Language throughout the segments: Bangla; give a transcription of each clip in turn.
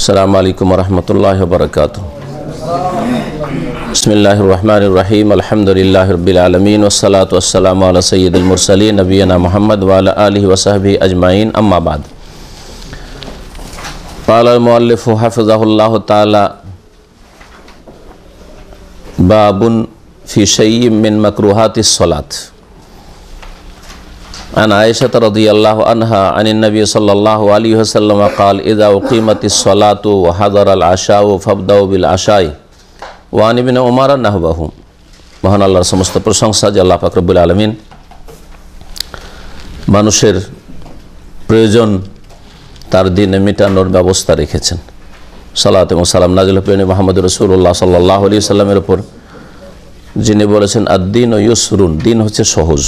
السلام علیکم ورحمت اللہ وبرکاتہ بسم اللہ الرحمن الرحیم الحمدللہ رب العالمین والصلاة والسلام على سید المرسلین نبینا محمد وعلى آلہ وصحبہ اجمعین اما بعد قال المؤلف حفظہ اللہ تعالی باب فی شیئی من مکروحات الصلاة مکروحات الصلاة عن عائشة رضي الله عنها عن النبي صلى الله عليه وسلم قال إذا أقيمت الصلاة وحضر العشاء فابدأوا بالعشاء وعن ابن عمر نحوه মহান আল্লাহর সমস্ত প্রশংসা যে আল্লাহ ফাকরবুল আলমিন মানুষের প্রয়োজন তার দিনে মেটানোর ব্যবস্থা রেখেছেন সালাত এবং সালাম নাজিল প্রেমী মোহাম্মদ রসুল্লাহ সাল্লাহ আলি সাল্লামের ওপর যিনি বলেছেন আদ্দিন ও ইউসরুন দিন হচ্ছে সহজ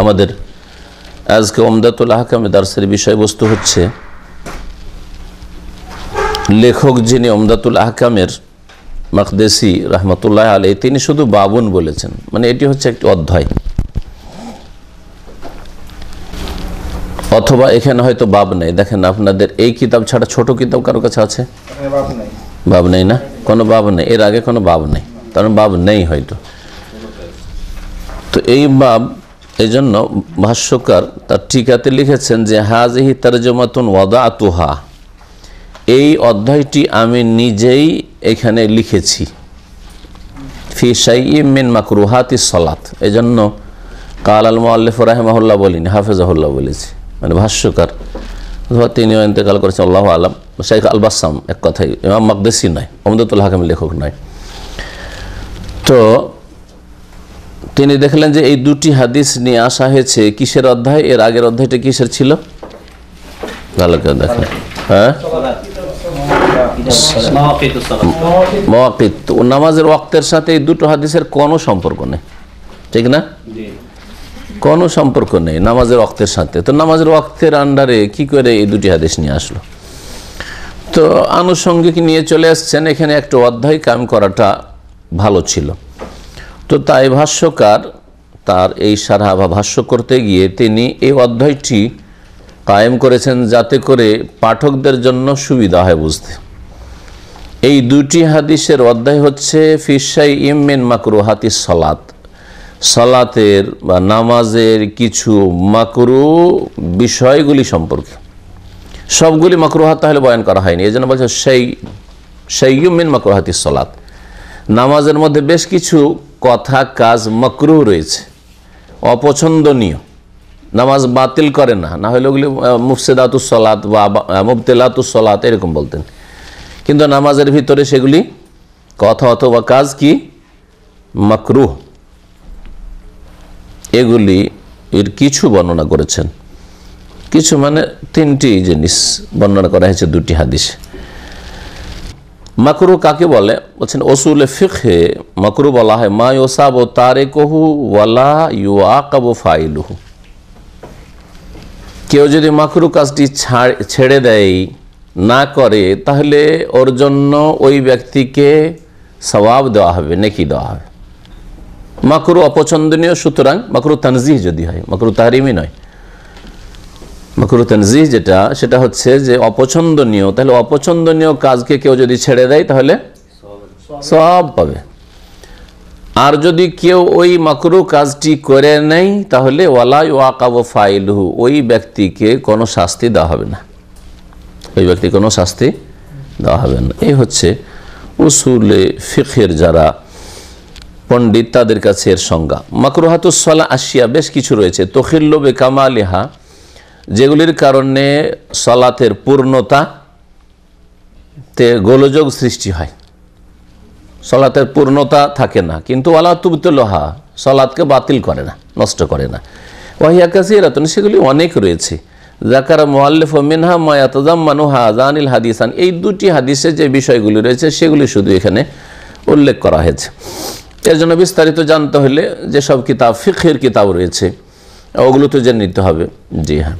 আমাদের আজকে ওমদাতুল আহকামে দার্সের বিষয়বস্তু হচ্ছে লেখক যিনি ওমদাতুল আহকামের মখদেসি রহমতুল্লাহ আলী তিনি শুধু বাবুন বলেছেন মানে এটি হচ্ছে একটি অধ্যায় অথবা এখানে হয়তো বাব নেই দেখেন আপনাদের এই কিতাব ছাড়া ছোট কিতাব কারো কাছে আছে বাব নেই না কোনো বাব নেই এর আগে কোনো বাব নেই কারণ মানে বাব নেই হয়তো তো এই বাব এই জন্য ভাষ্যকার তার ঠিকাতে লিখেছেন যে হাজহি জমাতুন ওয়াদা আতুহা এই অধ্যায়টি আমি নিজেই এখানে লিখেছি ফি মিন মাকরুহাতি সলাত এই জন্য কাল আল মোয়াল্লিফ রাহেমাহুল্লাহ বলিনি হাফেজাহুল্লাহ বলেছি মানে ভাষ্যকার অথবা তিনিও ইন্তেকাল করেছেন আল্লাহ আলম শেখ আলবাসাম এক কথাই ইমাম মাকদেসি নয় অমদাতুল হাকিম লেখক নয় তো তিনি দেখলেন যে এই দুটি হাদিস নিয়ে আসা হয়েছে কিসের অধ্যায় এর আগের অধ্যায়টা কিসের ছিল ভালো করে দেখেন হ্যাঁ মওয়াকিত নামাজের ওয়াক্তের সাথে এই দুটো হাদিসের কোনো সম্পর্ক নেই ঠিক না কোনো সম্পর্ক নেই নামাজের ওয়াক্তের সাথে তো নামাজের ওয়াক্তের আন্ডারে কি করে এই দুটি হাদিস নিয়ে আসলো তো আনুষঙ্গিক নিয়ে চলে আসছেন এখানে একটা অধ্যায় কাম করাটা ভালো ছিল তো তাই ভাষ্যকার তার এই সারা বা ভাষ্য করতে গিয়ে তিনি এই অধ্যায়টি কায়েম করেছেন যাতে করে পাঠকদের জন্য সুবিধা হয় বুঝতে এই দুটি হাদিসের অধ্যায় হচ্ছে ফিসাই ইমেন মাকরু হাতি সলাত সলাতের বা নামাজের কিছু মাকরু বিষয়গুলি সম্পর্কে সবগুলি মাকরুহাত তাহলে বয়ন করা হয়নি এই জন্য বলছে সেই সেই ইমিন মাকরুহাতি সলাত নামাজের মধ্যে বেশ কিছু কথা কাজ মকরু রয়েছে অপছন্দনীয় নামাজ বাতিল করে না না হলে ওগুলি মুফসেদাতুসলাত বা মুবতেলাতুসলাত এরকম বলতেন কিন্তু নামাজের ভিতরে সেগুলি কথা অথবা কাজ কি মাকরুহ এগুলি এর কিছু বর্ণনা করেছেন কিছু মানে তিনটি জিনিস বর্ণনা করা হয়েছে দুটি হাদিসে মাকরু কাকে বলে বলছেন অসুল ফিখে মাকরু বলা হয় মা ইউসাব তারে কহু ওয়ালা ইউ আকাবু ফাইলুহু কেউ যদি মাকরু কাজটি ছেড়ে দেয় না করে তাহলে ওর জন্য ওই ব্যক্তিকে সবাব দেওয়া হবে নেকি দেওয়া হবে মাকরু অপছন্দনীয় সুতরাং মাকরু তানজিহ যদি হয় মাকরু তাহারিমই নয় মকরু তনজিহ যেটা সেটা হচ্ছে যে অপছন্দনীয় তাহলে অপছন্দনীয় কাজকে কেউ যদি ছেড়ে দেয় তাহলে সব পাবে আর যদি কেউ ওই মাকরু কাজটি করে নেই তাহলে ওয়ালা ওয়াকাব ফাইলহু ওই ব্যক্তিকে কোনো শাস্তি দেওয়া হবে না ওই ব্যক্তি কোনো শাস্তি দেওয়া হবে না এই হচ্ছে উসুলে ফিখের যারা পণ্ডিত তাদের কাছে এর সংজ্ঞা মকরুহাতুসলা আসিয়া বেশ কিছু রয়েছে তখিল্লবে কামালিহা যেগুলির কারণে সলাতের পূর্ণতা তে গোলযোগ সৃষ্টি হয় সলাতের পূর্ণতা থাকে না কিন্তু আলা লোহা সলাতকে বাতিল করে না নষ্ট করে না ওয়াহিয়া কাসিরাতুন সেগুলি অনেক রয়েছে জাকারা মোয়াল্লিফ মিনহা মায়াতজাম মানুহা জানিল হাদিসান এই দুটি হাদিসে যে বিষয়গুলি রয়েছে সেগুলি শুধু এখানে উল্লেখ করা হয়েছে এর জন্য বিস্তারিত জানতে হলে যেসব কিতাব ফিখের কিতাব রয়েছে ওগুলো তো জেনে নিতে হবে জি হ্যাঁ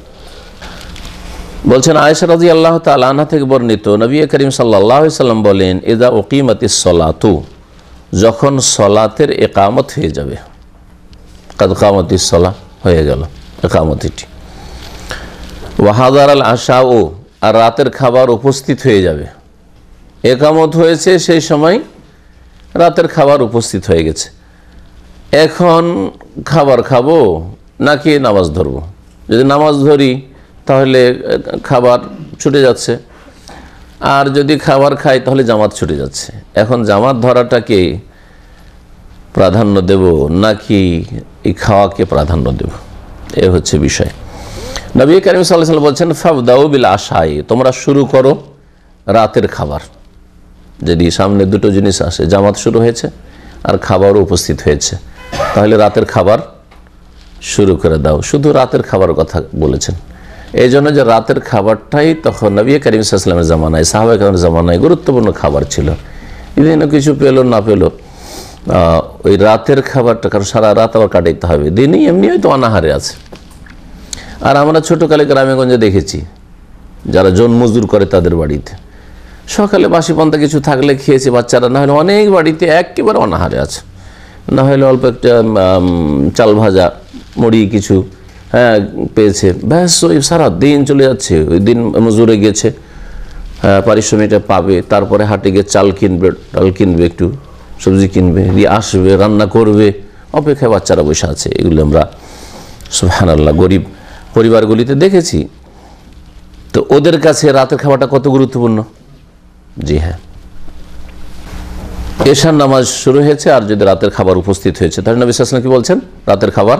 বলছেন আয়েশা রাজি আল্লাহ তালাহা থেকে বর্ণিত নবী করিম সাল্লাহ সাল্লাম বলেন এদা ওকিমত সলাতু যখন সলাতের একামত হয়ে যাবে কাদকামত সলা হয়ে গেল একামতিটি ওয়াহাদার আল আশা ও আর রাতের খাবার উপস্থিত হয়ে যাবে একামত হয়েছে সেই সময় রাতের খাবার উপস্থিত হয়ে গেছে এখন খাবার খাবো নাকি নামাজ ধরবো যদি নামাজ ধরি তাহলে খাবার ছুটে যাচ্ছে আর যদি খাবার খায় তাহলে জামাত ছুটে যাচ্ছে এখন জামাত ধরাটাকে প্রাধান্য দেব নাকি এই খাওয়াকে প্রাধান্য দেব এ হচ্ছে বিষয় নবী কারিম সাল্লাহ বলছেন ফাবদাউ বিল আশাই তোমরা শুরু করো রাতের খাবার যদি সামনে দুটো জিনিস আসে জামাত শুরু হয়েছে আর খাবারও উপস্থিত হয়েছে তাহলে রাতের খাবার শুরু করে দাও শুধু রাতের খাবার কথা বলেছেন এই জন্য যে রাতের খাবারটাই তখন নবী করিম ইসলামের জামানায় সাহাবা জামানায় গুরুত্বপূর্ণ খাবার ছিল বিভিন্ন কিছু পেলো না পেলো ওই রাতের খাবারটা কারণ সারা রাত আবার কাটাইতে হবে দিনই এমনি হয়তো অনাহারে আছে আর আমরা ছোটোকালে গ্রামেগঞ্জে দেখেছি যারা জন্মজুর করে তাদের বাড়িতে সকালে বাসি পান্তা কিছু থাকলে খেয়েছে বাচ্চারা না হলে অনেক বাড়িতে একেবারে অনাহারে আছে না হলে অল্প একটা চাল ভাজা মুড়ি কিছু হ্যাঁ পেয়েছে ব্যাস ওই সারা দিন চলে যাচ্ছে ওই দিন মজুরে গেছে হ্যাঁ, পারিশ্রমিকটা পাবে তারপরে হাটে গিয়ে চাল কিনবে ডাল কিনবে একটু সবজি কিনবে দিয়ে আসবে রান্না করবে অপেক্ষায় বাচ্চারা বসে আছে এগুলো আমরা সুহান আল্লাহ গরিব পরিবারগুলিতে দেখেছি তো ওদের কাছে রাতের খাবারটা কত গুরুত্বপূর্ণ জি হ্যাঁ এশার নামাজ শুরু হয়েছে আর যদি রাতের খাবার উপস্থিত হয়েছে তাহলে নবী কি বলছেন রাতের খাবার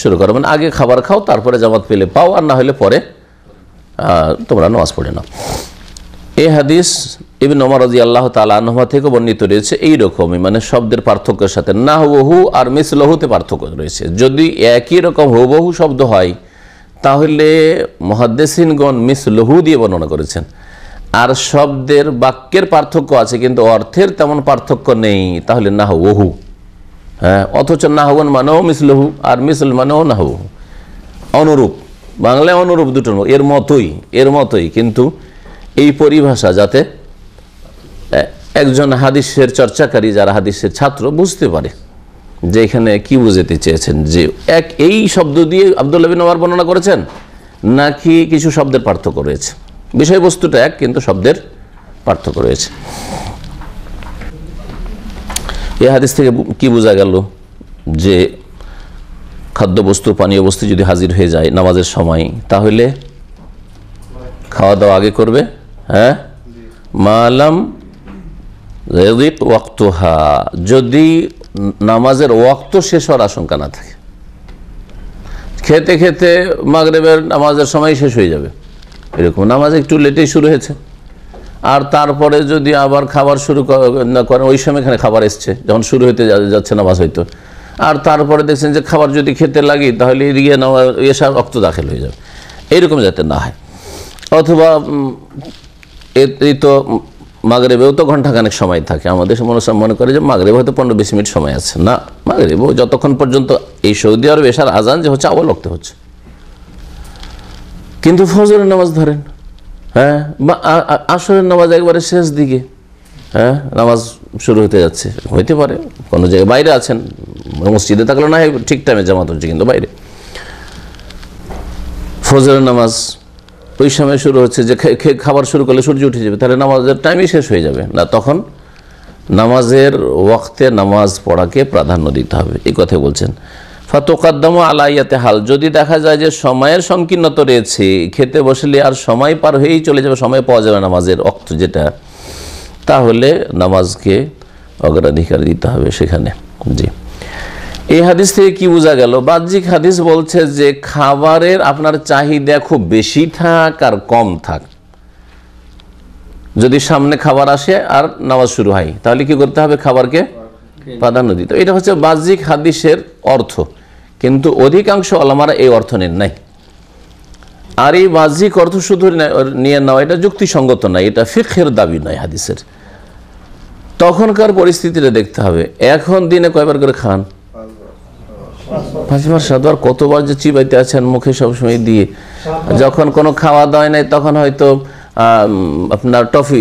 শুরু করো মানে আগে খাবার খাও তারপরে জামাত পেলে পাও আর না হলে পরে তোমরা নামাজ পড়ে নাও এ হাদিস ইবিন ওমর আল্লাহ তালা থেকে বর্ণিত রয়েছে এই রকমই মানে শব্দের পার্থক্যের সাথে না হুবহু আর মিসলহুতে পার্থক্য রয়েছে যদি একই রকম হুবহু শব্দ হয় তাহলে মহাদ্দেসিনগণ মিসলহু দিয়ে বর্ণনা করেছেন আর শব্দের বাক্যের পার্থক্য আছে কিন্তু অর্থের তেমন পার্থক্য নেই তাহলে না হুবহু হ্যাঁ অথচ নাহবন মানেও মিসলহু আর মিসল মানেও না নাহবহু অনুরূপ বাংলায় অনুরূপ দুটো এর মতোই এর মতোই কিন্তু এই পরিভাষা যাতে একজন হাদিসের চর্চাকারী যারা হাদিসের ছাত্র বুঝতে পারে যে এখানে কি বুঝাতে চেয়েছেন যে এক এই শব্দ দিয়ে আবদুল্লাবিন আবার বর্ণনা করেছেন নাকি কিছু শব্দের পার্থক্য রয়েছে বিষয়বস্তুটা এক কিন্তু শব্দের পার্থক্য রয়েছে এ হাদিস থেকে কি বোঝা গেল যে খাদ্যবস্তু পানীয় বস্তু যদি হাজির হয়ে যায় নামাজের সময় তাহলে খাওয়া দাওয়া আগে করবে হ্যাঁ মালাম ওয়াক্তহা যদি নামাজের ওয়াক্ত শেষ হওয়ার আশঙ্কা না থাকে খেতে খেতে মাগরেবের নামাজের সময় শেষ হয়ে যাবে এরকম নামাজ একটু লেটেই শুরু হয়েছে আর তারপরে যদি আবার খাবার শুরু না করেন ওই সময় এখানে খাবার এসছে যখন শুরু হইতে যাচ্ছে নামাজ হয়তো আর তারপরে দেখছেন যে খাবার যদি খেতে লাগি তাহলে এদিকে এসা রক্ত দাখিল হয়ে যাবে এইরকম যাতে না হয় অথবা এই তো মাগরেবেও তো ঘন্টাখানেক সময় থাকে আমাদের মনে মনে করে যে মাগরেব হয়তো পনেরো বিশ মিনিট সময় আছে না মাগরেবও যতক্ষণ পর্যন্ত এই সৌদি আরব এসার আজান যে হচ্ছে আবার লক্ষ্য হচ্ছে কিন্তু ফজরের নামাজ ধরেন হ্যাঁ বা আসরের নামাজ একবারে শেষ দিকে হ্যাঁ নামাজ শুরু হতে যাচ্ছে হইতে পারে কোনো জায়গায় বাইরে আছেন মসজিদে থাকলে না ঠিক টাইমে জামাত হচ্ছে কিন্তু বাইরে ফজর নামাজ ওই সময় শুরু হচ্ছে যে খাবার শুরু করলে সূর্য উঠে যাবে তাহলে নামাজের টাইমই শেষ হয়ে যাবে না তখন নামাজের ওয়াক্তে নামাজ পড়াকে প্রাধান্য দিতে হবে এই কথা বলছেন ফতোকাদ্দম আলাইয়াতে হাল যদি দেখা যায় যে সময়ের সংকীর্ণতা রয়েছে খেতে বসলে আর সময় পার হয়েই চলে যাবে সময় পাওয়া যাবে নামাজের অক্ত যেটা তাহলে নামাজকে অগ্রাধিকার দিতে হবে সেখানে জি এই হাদিস থেকে কি বোঝা গেল বাহ্যিক হাদিস বলছে যে খাবারের আপনার চাহিদা খুব বেশি থাক আর কম থাক যদি সামনে খাবার আসে আর নামাজ শুরু হয় তাহলে কি করতে হবে খাবারকে প্রাধান্য দিতে এটা হচ্ছে বাহ্যিক হাদিসের অর্থ কিন্তু অধিকাংশ আলামারা এই অর্থ নেন নাই আর এই বাহ্যিক অর্থ শুধু নিয়ে নেওয়া এটা যুক্তিসঙ্গত নয় এটা ফিখের দাবি নয় হাদিসের তখনকার পরিস্থিতিটা দেখতে হবে এখন দিনে কয়বার করে খান ফাঁসিমার কতবার যে চিবাইতে আছেন মুখে সবসময় দিয়ে যখন কোনো খাওয়া দাওয়া নাই তখন হয়তো আপনার টফি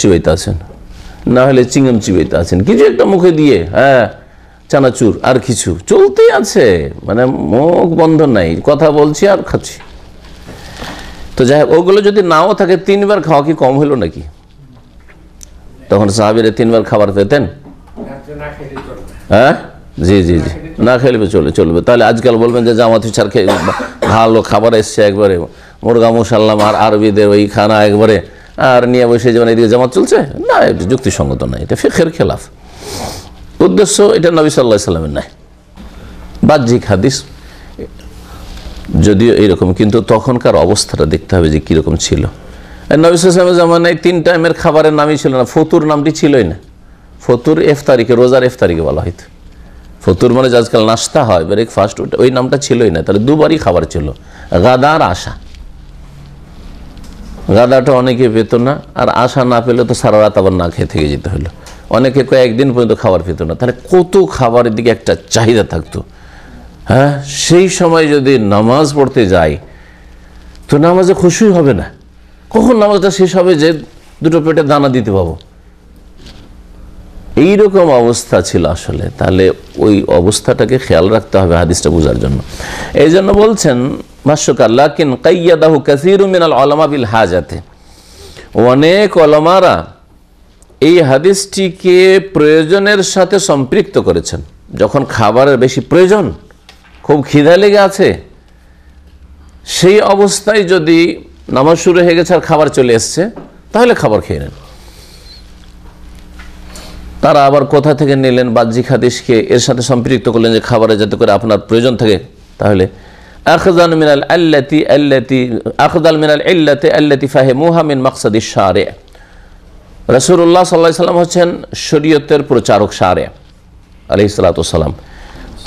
চিবাইতে আছেন না হলে চিংম চিবাইতে আছেন কিছু একটা মুখে দিয়ে হ্যাঁ চানাচুর আর কিছু চলতেই আছে মানে মুখ বন্ধ নাই কথা বলছি আর খাচ্ছি তো যাই হোক ওগুলো যদি নাও থাকে তিনবার খাওয়া কি কম হলো নাকি তখন সাহাবিরে তিনবার খাবার পেতেন হ্যাঁ জি জি জি না খেলবে চলে চলবে তাহলে আজকাল বলবেন যে জামাত ছাড় খেয়ে ভালো খাবার এসছে একবারে মুরগা মুসাল্লাম আর আরবিদের ওই খানা একবারে আর নিয়ে বসে যেমন মানে এদিকে জামাত চলছে না যুক্তিসঙ্গত না এটা ফের খেলাফ উদ্দেশ্য এটা নবী সাল্লা সাল্লামের নাই বাহ্যিক হাদিস যদিও এরকম কিন্তু তখনকার অবস্থাটা দেখতে হবে যে কীরকম ছিল নবী সাল্লামের জামানায় তিন টাইমের খাবারের নামই ছিল না ফতুর নামটি ছিলই না ফতুর এফ তারিখে রোজার এফ তারিখে বলা হইতো ফতুর মানে আজকাল নাস্তা হয় ব্রেকফাস্ট ওটা ওই নামটা ছিলই না তাহলে দুবারই খাবার ছিল গাদার আশা গাদাটা অনেকে পেত না আর আশা না পেলে তো সারা রাত আবার না খেয়ে থেকে যেতে হলো অনেকে কয়েকদিন পর্যন্ত খাবার পেত না তাহলে কত খাবারের দিকে একটা চাহিদা থাকতো হ্যাঁ সেই সময় যদি নামাজ পড়তে যাই তো নামাজে খুশি হবে না কখন নামাজটা শেষ হবে যে দুটো পেটে দানা দিতে পাবো এইরকম অবস্থা ছিল আসলে তাহলে ওই অবস্থাটাকে খেয়াল রাখতে হবে হাদিসটা বোঝার জন্য এই জন্য বলছেন ভাষ্যকার লাকিন কাইয়াদাহু কাসির মিনাল আলামা বিল হাজাতে অনেক অলমারা এই হাদিসটিকে প্রয়োজনের সাথে সম্পৃক্ত করেছেন যখন খাবারের বেশি প্রয়োজন খুব খিদা লেগে আছে সেই অবস্থায় যদি নামাজ শুরু হয়ে গেছে আর খাবার চলে এসছে তাহলে খাবার খেয়ে নেন তারা আবার কোথা থেকে নিলেন বাহ্যিক হাদিসকে এর সাথে সম্পৃক্ত করলেন যে খাবারে যাতে করে আপনার প্রয়োজন থাকে তাহলে আখদাল মিনাল আল্লাতি আল্লাতি আখদাল মিনাল আল্লাতে আল্লাতি ফাহে মুহামিন মাকসাদি শারে রসুল্লাহ সাল্লাহ সাল্লাম হচ্ছেন শরীয়তের প্রচারক সারে আলি সালাতাম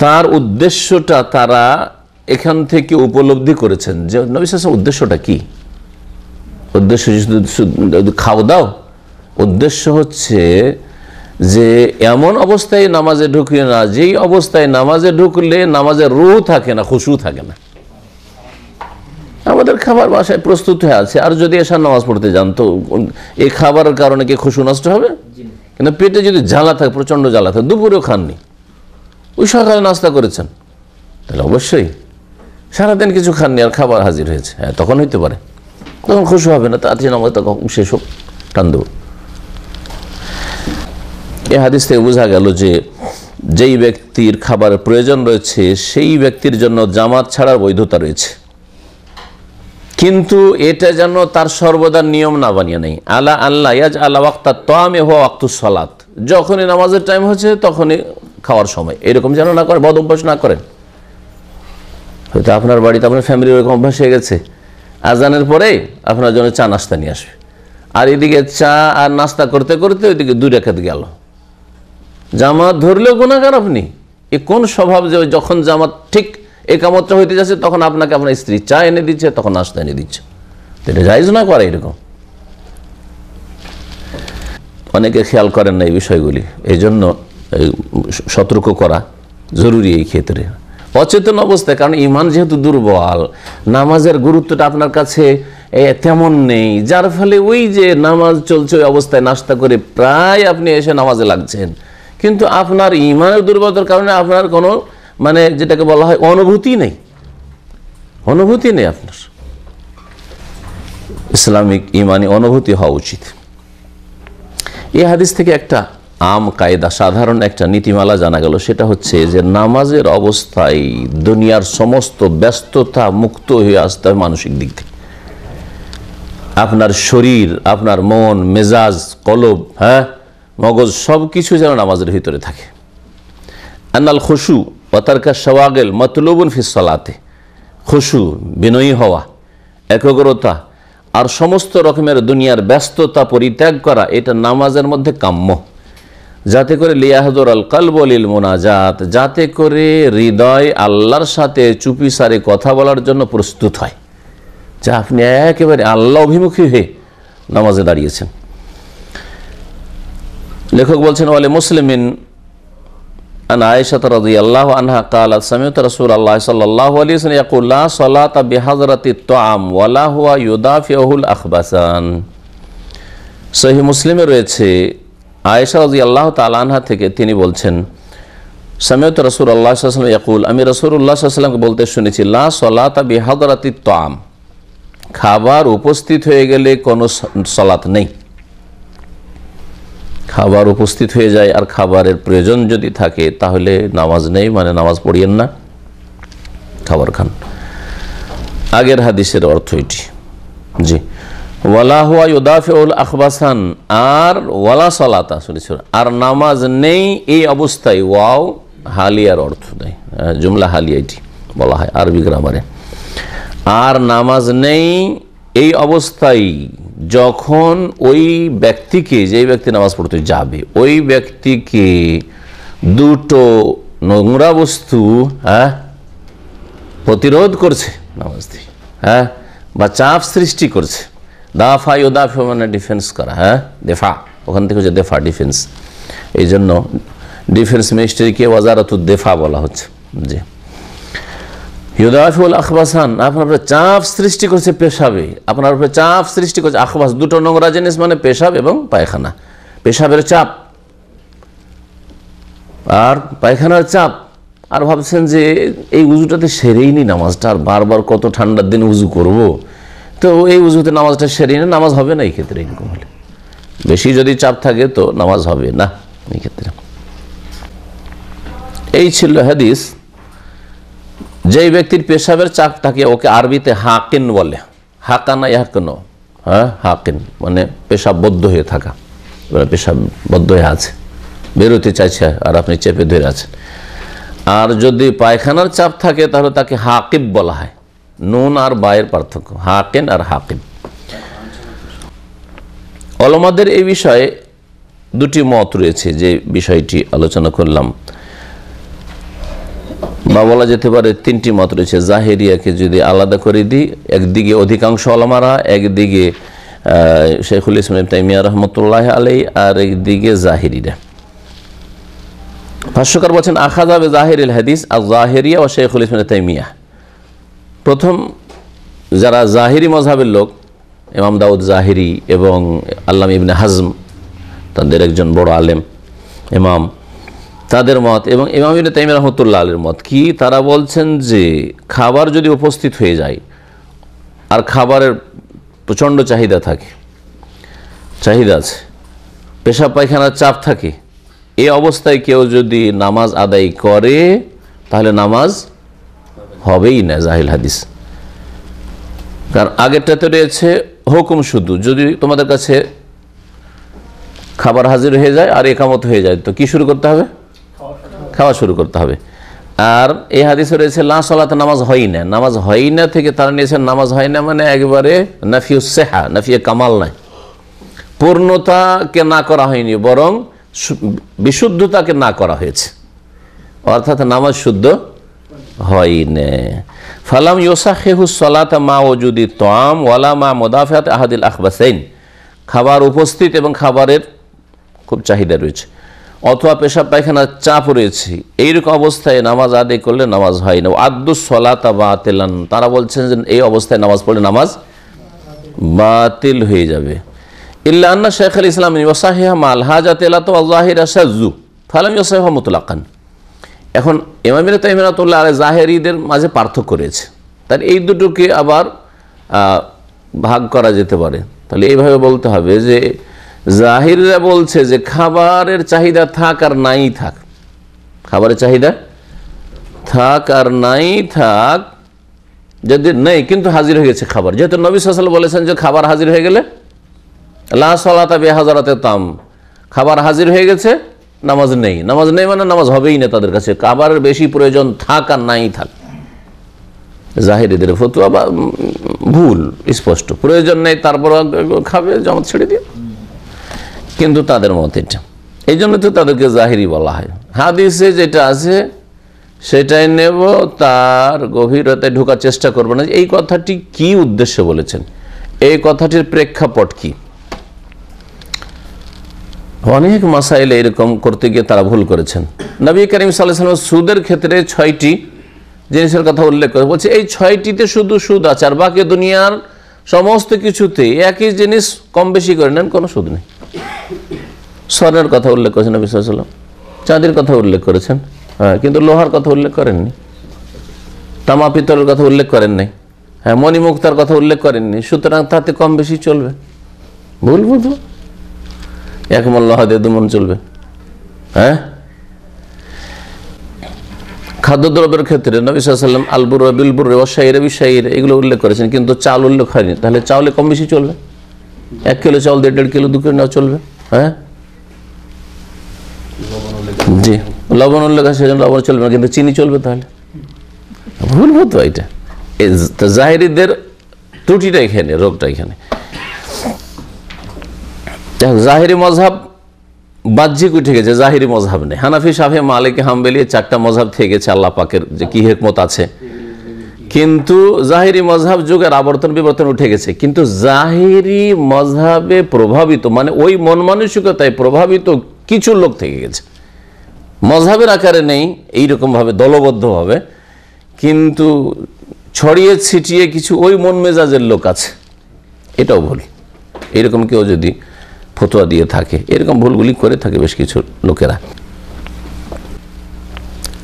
তার উদ্দেশ্যটা তারা এখান থেকে উপলব্ধি করেছেন যে নবিশ্বাসের উদ্দেশ্যটা কি উদ্দেশ্য খাও দাও উদ্দেশ্য হচ্ছে যে এমন অবস্থায় নামাজে ঢুকিয়ে না যেই অবস্থায় নামাজে ঢুকলে নামাজের রু থাকে না খুশু থাকে না আমাদের খাবার বাসায় প্রস্তুত হয়ে আছে আর যদি এসার নামাজ পড়তে যান তো এই খাবারের কারণে কি খুশু নষ্ট হবে কিন্তু পেটে যদি জ্বালা থাকে প্রচণ্ড জ্বালা থাকে দুপুরেও খাননি ওই সকালে নাস্তা করেছেন তাহলে অবশ্যই সারাদিন কিছু খাননি আর খাবার হাজির হয়েছে হ্যাঁ তখন হইতে পারে তখন খুশি হবে না আজকে নামাজ তখন শেষ হোক টান দেব এ হাদিস থেকে বোঝা গেল যে যেই ব্যক্তির খাবার প্রয়োজন রয়েছে সেই ব্যক্তির জন্য জামাত ছাড়ার বৈধতা রয়েছে কিন্তু এটা যেন তার সর্বদা নিয়ম না বানিয়ে নেই আল্লাহ আল্লাহ ইয়াজ আল্লাহ আক্তার তোয়ামে হওয়া আক্তু সলাত যখনই নামাজের টাইম হচ্ছে তখনই খাওয়ার সময় এরকম যেন না করে বদ অভ্যাস না করেন হয়তো আপনার বাড়িতে আপনার ফ্যামিলির ওরকম অভ্যাস হয়ে গেছে আজানের পরে আপনার জন্য চা নাস্তা নিয়ে আসবে আর এদিকে চা আর নাস্তা করতে করতে ওইদিকে দুই রেখাত গেল জামাত ধরলেও গুণাগার আপনি এ কোন স্বভাব যে যখন জামাত ঠিক একামত্র হইতে যাচ্ছে তখন আপনাকে আপনার স্ত্রী চা এনে দিচ্ছে তখন নাস্তা এনে দিচ্ছে এটা যাইজ না করে এরকম অনেকে খেয়াল করেন না এই বিষয়গুলি এই জন্য সতর্ক করা জরুরি এই ক্ষেত্রে অচেতন অবস্থায় কারণ ইমান যেহেতু দুর্বল নামাজের গুরুত্বটা আপনার কাছে তেমন নেই যার ফলে ওই যে নামাজ চলছে ওই অবস্থায় নাস্তা করে প্রায় আপনি এসে নামাজে লাগছেন কিন্তু আপনার ইমানের দুর্বলতার কারণে আপনার কোনো মানে যেটাকে বলা হয় অনুভূতি নেই অনুভূতি নেই আপনার ইসলামিক ইমানি অনুভূতি হওয়া উচিত এই হাদিস থেকে একটা আম কায়দা সাধারণ একটা নীতিমালা জানা গেল সেটা হচ্ছে যে নামাজের অবস্থায় দুনিয়ার সমস্ত ব্যস্ততা মুক্ত হয়ে আসতে হবে মানসিক দিক থেকে আপনার শরীর আপনার মন মেজাজ কলব হ্যাঁ মগজ সব কিছু যেন নামাজের ভিতরে থাকে আন্নাল খসু ওয়াতারকা সওয়াগেল মতলুবুন ফিসালাতে খুশু বিনয়ী হওয়া একগ্রতা আর সমস্ত রকমের দুনিয়ার ব্যস্ততা পরিত্যাগ করা এটা নামাজের মধ্যে কাম্য যাতে করে লিয়াহদর আল কালবলিল মোনাজাত যাতে করে হৃদয় আল্লাহর সাথে চুপি সারে কথা বলার জন্য প্রস্তুত হয় যা আপনি একেবারে আল্লাহ অভিমুখী হয়ে নামাজে দাঁড়িয়েছেন লেখক বলছেন ওয়ালে মুসলিমিন আন আয়েশা রাজি আল্লাহ আনহা কাল সামিউত রসুল আল্লাহ সাল্লাহ আলী হাসান ইয়াকুল্লাহ সলাত বিহাজরাতি তোয়াম ওয়ালা হুয়া ইউদাফিয়াহুল আখবাসান সহি মুসলিমে রয়েছে আয়েশা রাজি আল্লাহ তালানহা থেকে তিনি বলছেন সামিয়ত রসুল আল্লাহ সাল্লাম ইয়াকুল আমি রসুল উল্লাহ সাল্লামকে বলতে শুনেছি লা সলাত বিহাদরাতি তোয়াম খাবার উপস্থিত হয়ে গেলে কোনো সলাত নেই খাবার উপস্থিত হয়ে যায় আর খাবারের প্রয়োজন যদি থাকে তাহলে নামাজ নেই মানে নামাজ পড়িয়েন না খাবার খান আগের হাদিসের অর্থ এটি জি ওয়ালাহুয়া ইউদাফেউল আখবাসান আর ওয়ালা সলাতা শুনেছিল আর নামাজ নেই এই অবস্থায় ওয়াও হালিয়ার অর্থ দেয় জুমলা হালিয়া এটি বলা হয় আরবি গ্রামারে আর নামাজ নেই এই অবস্থায় যখন ওই ব্যক্তিকে যেই ব্যক্তি নামাজ পড়তে যাবে ওই ব্যক্তিকে দুটো নোংরা বস্তু হ্যাঁ প্রতিরোধ করছে নামাজ দিয়ে হ্যাঁ বা চাপ সৃষ্টি করছে দাফা ইউদাফা মানে ডিফেন্স করা হ্যাঁ দেফা ওখান থেকে হচ্ছে দেফা ডিফেন্স এই জন্য ডিফেন্স মিনিস্ট্রিকে দেফা বলা হচ্ছে জি ইউদাফুল আখবাসান আপনার উপরে চাপ সৃষ্টি করছে পেশাবে আপনার উপরে চাপ সৃষ্টি করছে আখবাস দুটো নোংরা জিনিস মানে পেশাব এবং পায়খানা পেশাবের চাপ আর পায়খানার চাপ আর ভাবছেন যে এই উজুটাতে সেরেই নি নামাজটা আর বারবার কত ঠান্ডার দিন উজু করব। তো এই উজুতে নামাজটা সেরেই না নামাজ হবে না এই ক্ষেত্রে এরকম হলে বেশি যদি চাপ থাকে তো নামাজ হবে না এই ক্ষেত্রে এই ছিল হাদিস যেই ব্যক্তির পেশাবের চাক থাকে ওকে আরবিতে হাকিন বলে হাকানা ইয়াকিন হ্যাঁ হাকিন মানে বদ্ধ হয়ে থাকা বদ্ধ হয়ে আছে বেরোতে চাইছে আর আপনি চেপে ধরে আছেন আর যদি পায়খানার চাপ থাকে তাহলে তাকে হাকিব বলা হয় নুন আর বায়ের পার্থক্য হাকেন আর হাকিব অলমাদের এই বিষয়ে দুটি মত রয়েছে যে বিষয়টি আলোচনা করলাম বা বলা যেতে পারে তিনটি মত রয়েছে জাহেরিয়াকে যদি আলাদা করে দিই একদিকে অধিকাংশ আলমারা একদিকে শেখুল ইসলাম তাইমিয়া রহমতুল্লাহ আলী আর একদিকে জাহেরিরা ভাষ্যকার বলছেন যাবে জাহিরুল হাদিস আর জাহেরিয়া ও শেখুল ইসলাম তাইমিয়া প্রথম যারা জাহিরি মজাবের লোক ইমাম দাউদ জাহিরি এবং আল্লাম ইবনে হাজম তাদের একজন বড় আলেম ইমাম তাদের মত এবং ইমাম ইবনে তাইম রাহমাতুল্লাহ আলের মত কি তারা বলছেন যে খাবার যদি উপস্থিত হয়ে যায় আর খাবারের প্রচণ্ড চাহিদা থাকে চাহিদা আছে পেশাব পায়খানার চাপ থাকে এই অবস্থায় কেউ যদি নামাজ আদায় করে তাহলে নামাজ হবেই না জাহিল হাদিস কারণ আগেরটাতে রয়েছে হুকুম শুধু যদি তোমাদের কাছে খাবার হাজির হয়ে যায় আর একামত হয়ে যায় তো কি শুরু করতে হবে খাওয়া শুরু করতে হবে আর এই হাদিসে রয়েছে লা সলাতে নামাজ হয় না নামাজ হয় না থেকে তারা নিয়েছেন নামাজ হয় না মানে একবারে নাফিউসেহা নাফিয়ে কামাল নাই পূর্ণতাকে না করা হয়নি বরং বিশুদ্ধতাকে না করা হয়েছে অর্থাৎ নামাজ শুদ্ধ হয়নি ফালাম ইয়োসা ইয়োসাহেহু সলাত মা ওজুদি তাম ওয়ালা মা মোদাফাত আহাদিল আখবাসাইন খাবার উপস্থিত এবং খাবারের খুব চাহিদা রয়েছে অথবা পেশাব পায়খানার চাপ রয়েছে এইরকম অবস্থায় নামাজ আদায় করলে নামাজ হয় না আদু সলাতা বাতিলান তারা বলছেন যে এই অবস্থায় নামাজ পড়লে নামাজ বাতিল হয়ে যাবে ইল্লা আন্না শেখ আল ইসলাম ইয়সাহিহা মাল মুতলাকান এখন এমামির তাইমিরাতুল্লাহ আর জাহেরিদের মাঝে পার্থক্য রয়েছে তার এই দুটোকে আবার ভাগ করা যেতে পারে তাহলে এইভাবে বলতে হবে যে জাহিররা বলছে যে খাবারের চাহিদা থাক আর নাই থাক খাবারের চাহিদা থাক আর নাই থাক যদি নেই কিন্তু হাজির হয়ে গেছে খাবার যেহেতু নবী সাল বলেছেন যে খাবার হাজির হয়ে গেলে লা বেহাজারাতে তাম খাবার হাজির হয়ে গেছে নামাজ নেই নামাজ নেই মানে নামাজ হবেই না তাদের কাছে খাবারের বেশি প্রয়োজন থাক আর নাই থাক জাহিরিদের ফতুয়া বা ভুল স্পষ্ট প্রয়োজন নেই তারপর খাবে জমা ছেড়ে দিয়ে কিন্তু তাদের মত এটা এই জন্য তো তাদেরকে জাহিরি বলা হয় হাদিসে যেটা আছে সেটাই নেব তার গভীরতায় ঢোকার চেষ্টা করবো না এই কথাটি কি উদ্দেশ্যে বলেছেন এই কথাটির প্রেক্ষাপট কি অনেক মাসাইল এরকম করতে গিয়ে তারা ভুল করেছেন নবী করিম সাল্লাম সুদের ক্ষেত্রে ছয়টি জিনিসের কথা উল্লেখ করে বলছে এই ছয়টিতে শুধু সুদ আছে আর বাকি দুনিয়ার সমস্ত কিছুতে একই জিনিস কম বেশি করে নেন কোনো সুদ নেই স্বর্ণের কথা উল্লেখ করেছেন নবী সাল্লাম চাঁদের কথা উল্লেখ করেছেন হ্যাঁ কিন্তু লোহার কথা উল্লেখ করেননি তামা পিতলের কথা উল্লেখ করেন নাই হ্যাঁ মণিমুক্তার কথা উল্লেখ করেননি সুতরাং তাতে কম বেশি চলবে ভুল বুঝবো এক লোহা দিয়ে দুমন চলবে হ্যাঁ খাদ্যদ্রব্যের ক্ষেত্রে নবী সাল্লাম আলবুর বিলবুর ওসাইর বিশাহীরা এগুলো উল্লেখ করেছেন কিন্তু চাল উল্লেখ হয়নি তাহলে চাউলে কম বেশি চলবে এক কিলো চাউল দেড় দেড় কিলো দু কিলো নেওয়া চলবে হ্যাঁ জি লবণ উল্লেখ আছে লবণ চলবে না কিন্তু চিনি চলবে তাহলে ভুল হতো এটা জাহেরিদের ত্রুটিটা এখানে রোগটা এখানে জাহেরি মজহাব বাহ্যিক উঠে গেছে জাহিরি মজহাব নেই হানাফি সাহে মালিক হামবেলি চারটা মজহাব থেকে গেছে আল্লাহ পাকের যে কি হেকমত আছে কিন্তু জাহিরি মজাহ যুগের আবর্তন বিবর্তন উঠে গেছে কিন্তু জাহিরি মজহাবে প্রভাবিত মানে ওই মন মানসিকতায় প্রভাবিত কিছু লোক থেকে গেছে মজাহের আকারে নেই এইরকমভাবে দলবদ্ধভাবে কিন্তু ছড়িয়ে ছিটিয়ে কিছু ওই মন মেজাজের লোক আছে এটাও ভুল এরকম কেউ যদি ফতোয়া দিয়ে থাকে এরকম ভুলগুলি করে থাকে বেশ কিছু লোকেরা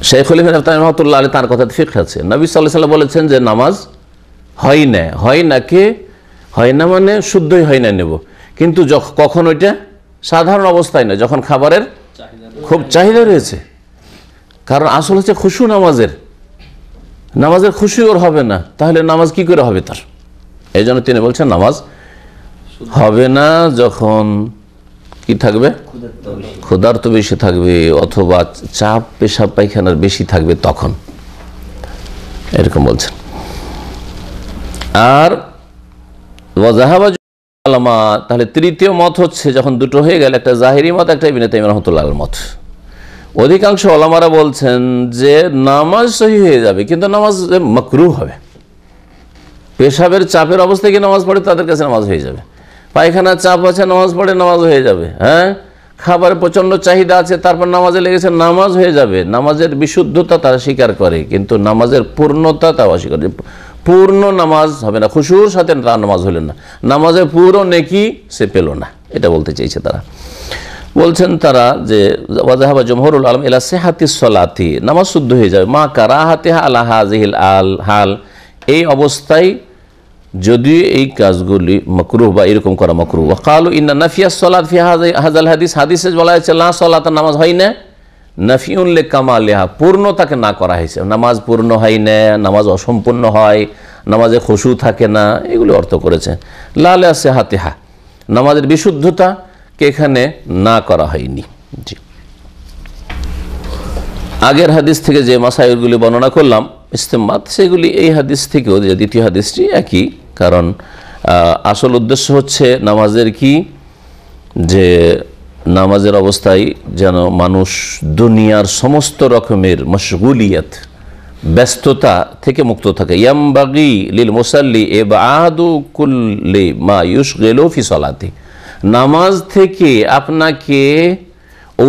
শেখ হলিফ রহমতুল্লাহ আলী তার কথা ঠিক আছে নবী সাল্লাহ সাল্লাম বলেছেন যে নামাজ হয় না হয় না কে হয় না মানে শুদ্ধই হয় না নেব কিন্তু কখন ওইটা সাধারণ অবস্থায় না যখন খাবারের খুব চাহিদা রয়েছে কারণ আসল হচ্ছে খুশু নামাজের নামাজের খুশি ওর হবে না তাহলে নামাজ কি করে হবে তার এই জন্য তিনি বলছেন নামাজ হবে না যখন কি থাকবে ক্ষুধার্ত বেশি থাকবে অথবা চাপ পেশাব পায়খানার বেশি থাকবে তখন এরকম বলছেন আর আলামা তাহলে তৃতীয় মত হচ্ছে যখন দুটো হয়ে গেল একটা জাহিরি মত একটা ইবিনে তাইম রহমতুল্লাহ মত অধিকাংশ ওলামারা বলছেন যে নামাজ সহি হয়ে যাবে কিন্তু নামাজ মকরু হবে পেশাবের চাপের অবস্থায় কি নামাজ পড়ে তাদের কাছে নামাজ হয়ে যাবে পায়খানা চাপ আছে নামাজ পড়ে নামাজ হয়ে যাবে হ্যাঁ খাবারের প্রচণ্ড চাহিদা আছে তারপর নামাজে লেগেছে নামাজ হয়ে যাবে নামাজের বিশুদ্ধতা তারা স্বীকার করে কিন্তু নামাজের পূর্ণতা তাও স্বীকার করে পূর্ণ নামাজ হবে না খুশুর সাথে তারা নামাজ হলেন না নামাজের পুরো নেকি সে পেল না এটা বলতে চাইছে তারা বলছেন তারা যে ওয়াজাহাবা জমহরুল আলম এলা সেহাতি সলাতি নামাজ শুদ্ধ হয়ে যাবে মা কারা হাতে আলা আল হাল এই অবস্থায় যদিও এই কাজগুলি মকরুহ বা এরকম করা মকরু কালু ইন্না নাফিয়া সলাদ ফি হাজাল হাদিস হাদিসে বলা হয়েছে লা সলাত নামাজ হয় না নাফিউল্লে কামালেহা পূর্ণতাকে না করা হয়েছে নামাজ পূর্ণ হয় না নামাজ অসম্পূর্ণ হয় নামাজে খসু থাকে না এগুলি অর্থ করেছে লাল আসে হাতেহা নামাজের বিশুদ্ধতা এখানে না করা হয়নি জি আগের হাদিস থেকে যে মাসাইলগুলি বর্ণনা করলাম ইস্তেমাত সেগুলি এই হাদিস থেকেও দ্বিতীয় হাদিসটি একই কারণ আসল উদ্দেশ্য হচ্ছে নামাজের কি যে নামাজের অবস্থায় যেন মানুষ দুনিয়ার সমস্ত রকমের মশগুলিয়াত ব্যস্ততা থেকে মুক্ত থাকে ইয়ামবাগি লীল মুসাল্লি এ কুল্লি মা ইউস গেলোফি সলাতে নামাজ থেকে আপনাকে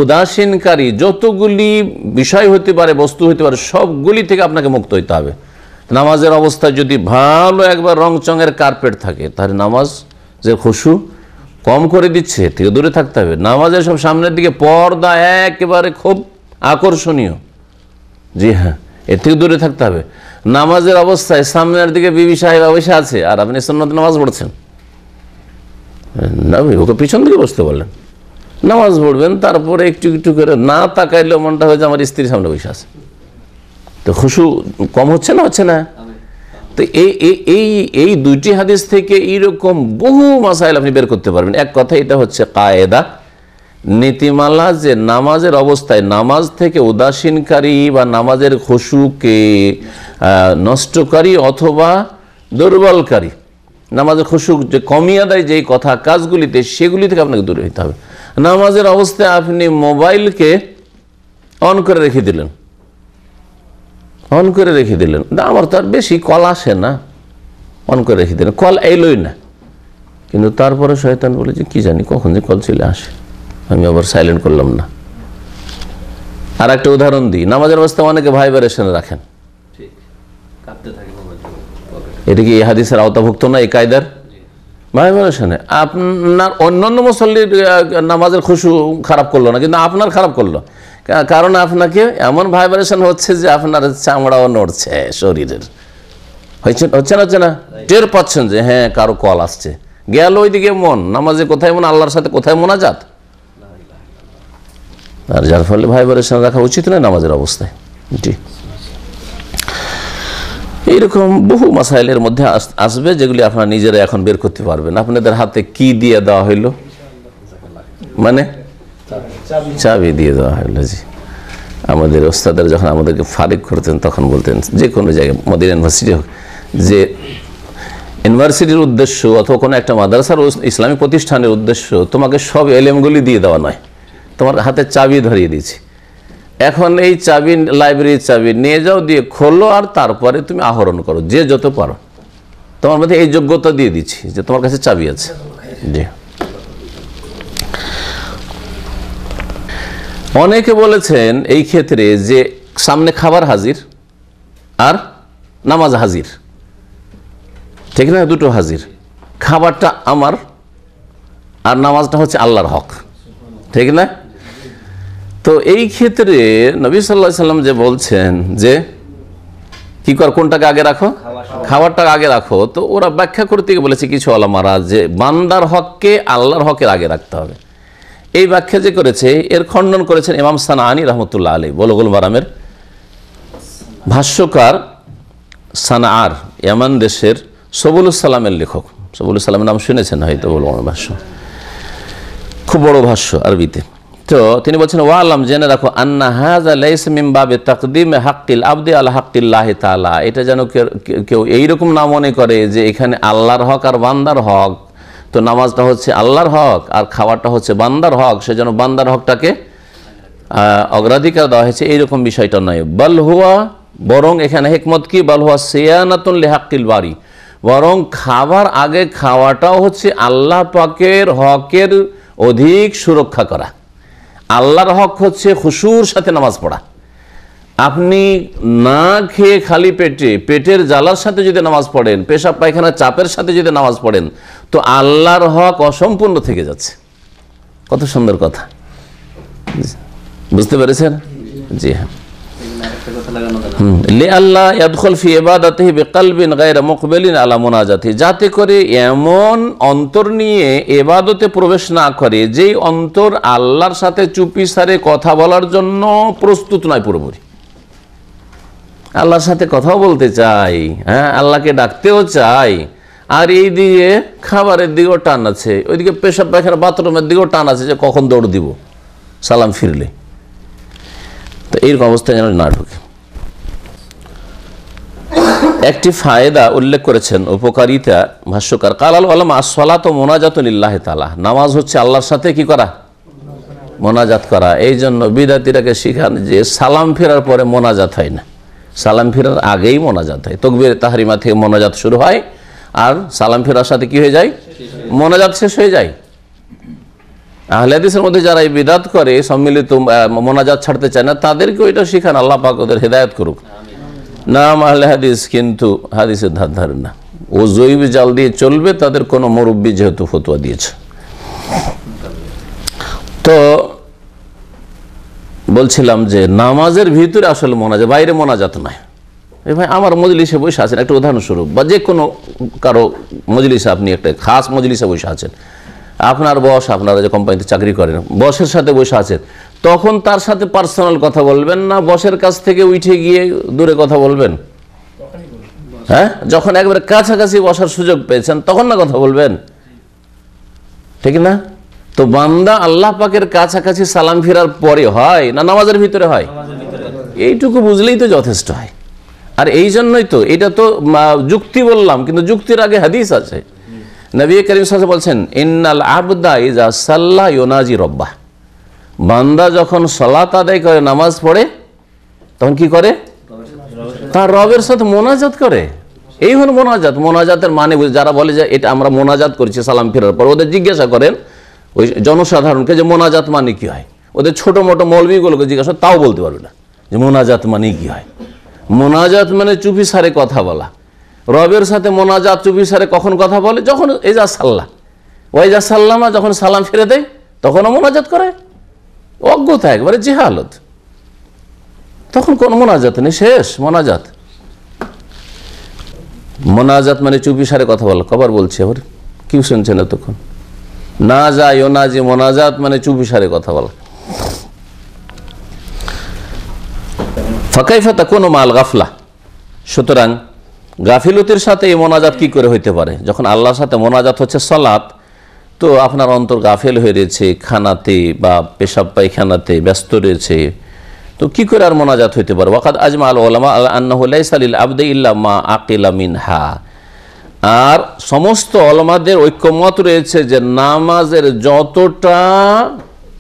উদাসীনকারী যতগুলি বিষয় হতে পারে বস্তু হতে পারে সবগুলি থেকে আপনাকে মুক্ত হইতে হবে নামাজের অবস্থা যদি ভালো একবার রংচঙের কার্পেট থাকে তাহলে নামাজ যে খুশু কম করে দিচ্ছে থেকে দূরে থাকতে হবে নামাজের সব সামনের দিকে পর্দা একেবারে খুব আকর্ষণীয় জি হ্যাঁ এর থেকে দূরে থাকতে হবে নামাজের অবস্থায় সামনের দিকে বিবি সাহেব বসে আছে আর আপনি সন্ন্যত নামাজ পড়ছেন না ওকে পিছন দিকে বসতে বললেন নামাজ পড়বেন তারপরে একটু একটু করে না তাকাইলেও মনটা হয়েছে আমার স্ত্রীর সামনে বসে আছে তো খুশু কম হচ্ছে না হচ্ছে না তো এই এই এই দুইটি হাদিস থেকে এইরকম বহু মাসাইল আপনি বের করতে পারবেন এক কথা এটা হচ্ছে কায়দা নীতিমালা যে নামাজের অবস্থায় নামাজ থেকে উদাসীনকারী বা নামাজের খসুকে নষ্টকারী অথবা দুর্বলকারী নামাজের খসুক যে কমিয়া দেয় যেই কথা কাজগুলিতে সেগুলি থেকে আপনাকে দূরে হইতে হবে নামাজের অবস্থায় আপনি মোবাইলকে অন করে রেখে দিলেন অন করে রেখে দিলেন আমার তো আর বেশি কল আসে না অন করে রেখে দিলেন কল এলোই না কিন্তু তারপরে শয়তান বলে যে কী জানি কখন যে কল চলে আসে আমি আবার সাইলেন্ট করলাম না আর একটা উদাহরণ দিই নামাজের অবস্থা অনেকে ভাইব্রেশনে রাখেন এটা কি এই হাদিসের আওতাভুক্ত না এই কায়দার ভাইব্রেশনে আপনার অন্যান্য মুসল্লির নামাজের খুশু খারাপ করলো না কিন্তু আপনার খারাপ করলো কারণ আপনাকে এমন ভাইব্রেশন হচ্ছে যে আপনার চামড়াও নড়ছে শরীরের হয়েছে হচ্ছে না হচ্ছে না টের পাচ্ছেন যে হ্যাঁ কারো কল আসছে গেল ওইদিকে মন নামাজে কোথায় মন আল্লাহর সাথে কোথায় মোনাজাত আর যার ফলে ভাইব্রেশন রাখা উচিত নয় নামাজের অবস্থায় জি এইরকম বহু মাসাইলের মধ্যে আসবে যেগুলি আপনারা নিজেরা এখন বের করতে পারবেন আপনাদের হাতে কি দিয়ে দেওয়া হইল মানে চাবি দিয়ে দেওয়া হলো জি আমাদের ওস্তাদের যখন আমাদেরকে ফারিক করতেন তখন বলতেন যে কোনো জায়গায় মদিনা ইউনিভার্সিটি হোক যে ইউনিভার্সিটির উদ্দেশ্য অথবা কোনো একটা মাদ্রাসার ইসলামী প্রতিষ্ঠানের উদ্দেশ্য তোমাকে সব এলএমগুলি দিয়ে দেওয়া নয় তোমার হাতে চাবি ধরিয়ে দিয়েছি এখন এই চাবি লাইব্রেরির চাবি নিয়ে যাও দিয়ে খোলো আর তারপরে তুমি আহরণ করো যে যত পারো তোমার মধ্যে এই যোগ্যতা দিয়ে দিচ্ছি যে তোমার কাছে চাবি আছে জি অনেকে বলেছেন এই ক্ষেত্রে যে সামনে খাবার হাজির আর নামাজ হাজির ঠিক না দুটো হাজির খাবারটা আমার আর নামাজটা হচ্ছে আল্লাহর হক ঠিক না তো এই ক্ষেত্রে নবী সাল্লা সাল্লাম যে বলছেন যে কি কর কোনটাকে আগে রাখো খাবারটাকে আগে রাখো তো ওরা ব্যাখ্যা করতে গিয়ে বলেছে কিছু আলামারা যে বান্দার হককে আল্লাহর হকের আগে রাখতে হবে এই ব্যাখ্যা যে করেছে এর খণ্ডন করেছেন ইমাম আনি রহমতুল্লাহ আলী বলগুল মারামের ভাষ্যকার আর ইয়ামান দেশের সবুল সালামের লেখক সবুল সালামের নাম শুনেছেন হয়তো বলগুল ভাষ্য খুব বড় ভাষ্য আরবিতে তো তিনি বলছেন ওয়া আলাম জেনে রাখো আন্না হাজা লাইস মিম বাবে তাকদিম হাক্কিল আবদি আল হাক্কিল্লাহ তালা এটা যেন কেউ এইরকম না মনে করে যে এখানে আল্লাহর হক আর বান্দার হক তো নামাজটা হচ্ছে আল্লাহর হক আর খাওয়াটা হচ্ছে বান্দার হক সেজন্য বান্দার হকটাকে অগ্রাধিকার দেওয়া হয়েছে এইরকম বিষয়টা নয় বাল হুয়া বরং এখানে হেকমত কি বাল হুয়া সেয়ানাতুন লেহাক্কিল বাড়ি বরং খাবার আগে খাওয়াটাও হচ্ছে আল্লাহ পাকের হকের অধিক সুরক্ষা করা আল্লাহর হক হচ্ছে খুশুর সাথে নামাজ পড়া আপনি না খেয়ে খালি পেটে পেটের জ্বালার সাথে যদি নামাজ পড়েন পেশাব পায়খানা চাপের সাথে যদি নামাজ পড়েন তো আল্লাহর হক অসম্পূর্ণ থেকে যাচ্ছে কত সুন্দর কথা বুঝতে পেরেছেন জি হ্যাঁ যাতে করে এমন অন্তর নিয়ে এবাদতে প্রবেশ না করে যেই অন্তর আল্লাহর সাথে চুপি সারে কথা বলার জন্য প্রস্তুত নয় পুরোপুরি আল্লাহর সাথে কথাও বলতে চাই হ্যাঁ আল্লাহকে ডাকতেও চাই আর এই দিকে খাবারের দিকেও টান আছে ওইদিকে পেশাব পায়খানা বাথরুমের দিকেও টান আছে যে কখন দৌড় দিব সালাম ফিরলে তো এইরকম অবস্থায় যেন না ঢুকে একটি ফায়দা উল্লেখ করেছেন উপকারিতা ভাষ্যকার কালাল আলম আসলা তো মোনাজাত তালা নামাজ হচ্ছে আল্লাহর সাথে কি করা মোনাজাত করা এই জন্য বিদ্যার্থীরাকে শিখান যে সালাম ফেরার পরে মোনাজাত হয় না সালাম ফেরার আগেই মোনাজাত হয় তকবির তাহারিমা থেকে মোনাজাত শুরু হয় আর সালাম ফেরার সাথে কি হয়ে যায় মোনাজাত শেষ হয়ে যায় আহলেদিসের মধ্যে যারা এই বিদাত করে সম্মিলিত মোনাজাত ছাড়তে চায় না তাদেরকে ওইটা শিখান আল্লাহ পাক ওদের হেদায়ত করুক নাম আহলে হাদিস কিন্তু হাদিসের ধার ধারে না ও জৈব জাল দিয়ে চলবে তাদের কোনো মুরব্বী যেহেতু ফতুয়া দিয়েছে তো বলছিলাম যে নামাজের ভিতরে আসলে মোনাজাত বাইরে মোনাজাত নয় ভাই আমার মজলিসে বসে আছেন একটা উদাহরণস্বরূপ বা যে কোনো কারো মজলিসে আপনি একটা খাস মজলিসে বসে আছেন আপনার বস আপনারা যে কোম্পানিতে চাকরি করেন বসের সাথে বসে আছেন তখন তার সাথে পার্সোনাল কথা বলবেন না বসের কাছ থেকে উঠে গিয়ে দূরে কথা বলবেন হ্যাঁ যখন একবার কাছাকাছি বসার সুযোগ পেয়েছেন তখন না কথা বলবেন ঠিক না তো বান্দা আল্লাহ পাকের কাছাকাছি সালাম ফেরার পরে হয় না নামাজের ভিতরে হয় এইটুকু বুঝলেই তো যথেষ্ট হয় আর এই জন্যই তো এটা তো যুক্তি বললাম কিন্তু যুক্তির আগে হাদিস আছে নবী করিম সাহেব বলছেন ইন্নাল আবদা ইজা আসাল্লা ইউনাজি রব্বা বান্দা যখন সলাত আদায় করে নামাজ পড়ে তখন কি করে তার রবের সাথে মোনাজাত করে এই হল মোনাজাত মোনাজাতের মানে যারা বলে যে এটা আমরা মোনাজাত করছি সালাম ফেরার পর ওদের জিজ্ঞাসা করেন ওই জনসাধারণকে যে মোনাজাত মানে কি হয় ওদের ছোটো মোটো মৌলবীগুলোকে জিজ্ঞাসা তাও বলতে পারবে না যে মোনাজাত মানে কি হয় মোনাজাত মানে চুপি সারে কথা বলা রবের সাথে মোনাজাত চুপি সারে কখন কথা বলে যখন এজা সাল্লাহ ওয়াইজা সাল্লামা যখন সালাম ফিরে দেয় তখনও মোনাজাত করে অজ্ঞতা একবারে জেহালত তখন কোন মোনাজাত নেই শেষ মোনাজাত মোনাজাত মানে চুপি সারে কথা বলা কবার বলছে আবার কি শুনছে না তখন না যায় ও না যে মোনাজাত মানে চুপি সারে কথা বলা ফাঁকাইফাতা কোনো মাল গাফলা সুতরাং গাফিলতির সাথে এই মোনাজাত কি করে হইতে পারে যখন আল্লাহর সাথে মোনাজাত হচ্ছে সলাৎ তো আপনার অন্তর গাফেল হয়ে রয়েছে খানাতে বা পেশাব পায়খানাতে ব্যস্ত রয়েছে তো কি করে আর মোনাজাত হইতে পারে ওয়াকাদ আজমা আল ওলামা আল সালিল আবদে ইল্লামা আকিলা মিনহা আর সমস্ত অলমাদের ঐক্যমত রয়েছে যে নামাজের যতটা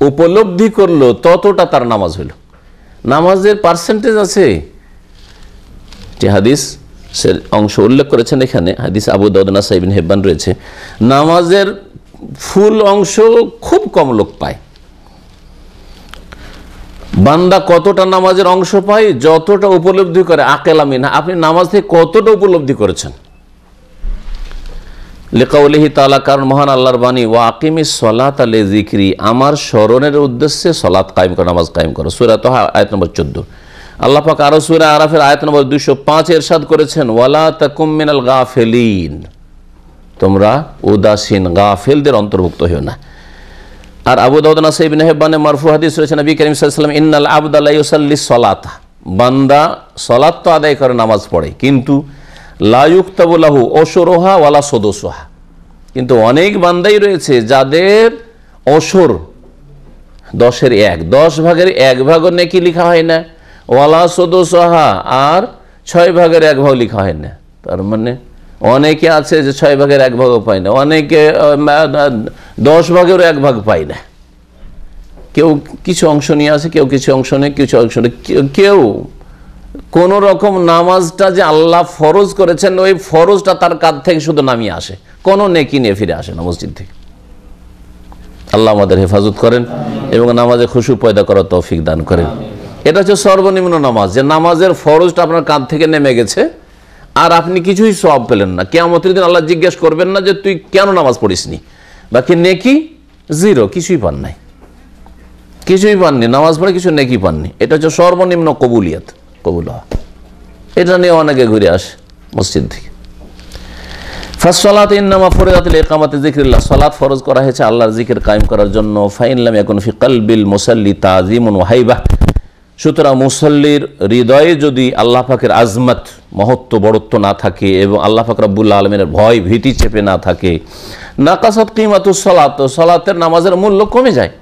উপলব্ধি করলো ততটা তার নামাজ হলো নামাজের পার্সেন্টেজ আছে যে হাদিস অংশ উল্লেখ করেছেন এখানে হাদিস আবু দাউদনা সাইবিন হেব্বান রয়েছে নামাজের ফুল অংশ খুব কম লোক পায় বান্দা কতটা নামাজের অংশ পায় যতটা উপলব্ধি করে আকেলামিনা আপনি নামাজ থেকে কতটা উপলব্ধি করেছেন লেকাউলিহি তালা কারণ মহান আল্লাহর বাণী ওয়া আকিমি সলাত আলে জিক্রি আমার স্মরণের উদ্দেশ্যে সলাৎ কায়েম করে নামাজ কায়েম করো সুরা তো আয়াত নম্বর চোদ্দ আল্লাহ পাক আরো সুরা আরাফের আয়াত নম্বর দুশো পাঁচ এরশাদ করেছেন ওয়ালা তাকুমিনাল গাফেলিন তোমরা উদাসীন গাফেলদের অন্তর্ভুক্ত হইও না আর আবু দাউদ নাসাইব নেহবানে মারফু হাদিস রয়েছেন নবী করিম সাল্লাম ইন্নাল আবদাল্লাহ ইউসাল্লি সলাতা বান্দা সলাত তো আদায় করে নামাজ পড়ে কিন্তু লাহু অসরোহা ওয়ালা সদস্যহা কিন্তু অনেক বান্দাই রয়েছে যাদের অসর দশের এক দশ ভাগের এক ভাগও নাকি লিখা হয় না ওয়ালা সদসোহা আর ছয় ভাগের এক ভাগ লিখা হয় না তার মানে অনেকে আছে যে ছয় ভাগের এক ভাগও পায় না অনেকে দশ ভাগেরও এক ভাগ পায় না কেউ কিছু অংশ নিয়ে আছে কেউ কিছু অংশ নেই কিছু অংশ নেই কেউ কোন রকম নামাজটা যে আল্লাহ ফরজ করেছেন ওই ফরজটা তার কাঁধ থেকে শুধু নামিয়ে আসে কোনো নেকি নিয়ে ফিরে আসে না মসজিদ থেকে আল্লাহ আমাদের হেফাজত করেন এবং নামাজে খুশু পয়দা করার তৌফিক দান করেন এটা হচ্ছে সর্বনিম্ন নামাজ যে নামাজের ফরজটা আপনার কাঁধ থেকে নেমে গেছে আর আপনি কিছুই সব পেলেন না কেমতের দিন আল্লাহ জিজ্ঞেস করবেন না যে তুই কেন নামাজ পড়িসনি বাকি নেকি জিরো কিছুই পান নাই কিছুই পাননি নামাজ পড়ে কিছু নেকি পাননি এটা হচ্ছে সর্বনিম্ন কবুলিয়াত কবুল এটা নিয়ে অনেকে ঘুরে আসে মসজিদ থেকে ফরজ করা হয়েছে জিকির কায়েম করার জন্য ফাইনলাম সুতরাং মুসল্লির হৃদয়ে যদি মহত্ব বড়ত্ব না থাকে এবং আলমের ভয় ভীতি চেপে না থাকে নাকাসত কিমাতুস সলাত সলাতের নামাজের মূল্য কমে যায়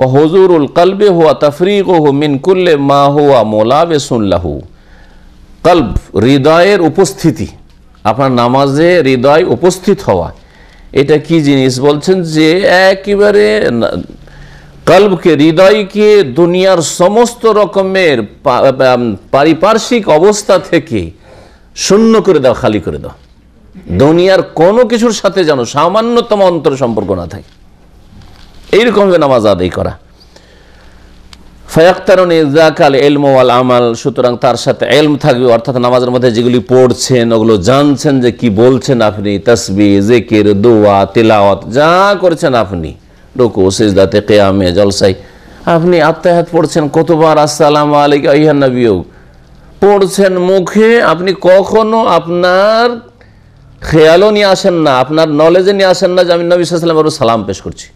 ও হজুরুল কলবে হুয়া তফরিক হু মিনকুল্লে মা হুয়া মোলাবে সুনলাহু কল্ব হৃদয়ের উপস্থিতি আপনার নামাজে হৃদয় উপস্থিত হওয়া এটা কি জিনিস বলছেন যে একেবারে কল্পকে হৃদয়কে দুনিয়ার সমস্ত রকমের পারিপার্শ্বিক অবস্থা থেকে শূন্য করে দাও খালি করে দাও দুনিয়ার কোনো কিছুর সাথে যেন সামান্যতম অন্তর সম্পর্ক না থাকে এইরকমভাবে নামাজ আদায় করা ফায়াক্তারণ ইজাকাল এলম ওয়াল আমাল সুতরাং তার সাথে এলম থাকবে অর্থাৎ নামাজের মধ্যে যেগুলি পড়ছেন ওগুলো জানছেন যে কি বলছেন আপনি তসবি জেকের দোয়া তেলাওয়াত যা করছেন আপনি রুকু সেজদাতে কেয়ামে জলসাই আপনি আত্মাহাত পড়ছেন কতবার আসসালাম আলিক আহ্নবিও পড়ছেন মুখে আপনি কখনো আপনার খেয়ালও নিয়ে আসেন না আপনার নলেজে নিয়ে আসেন না যে আমি নবী সাল্লাম আরও সালাম পেশ করছি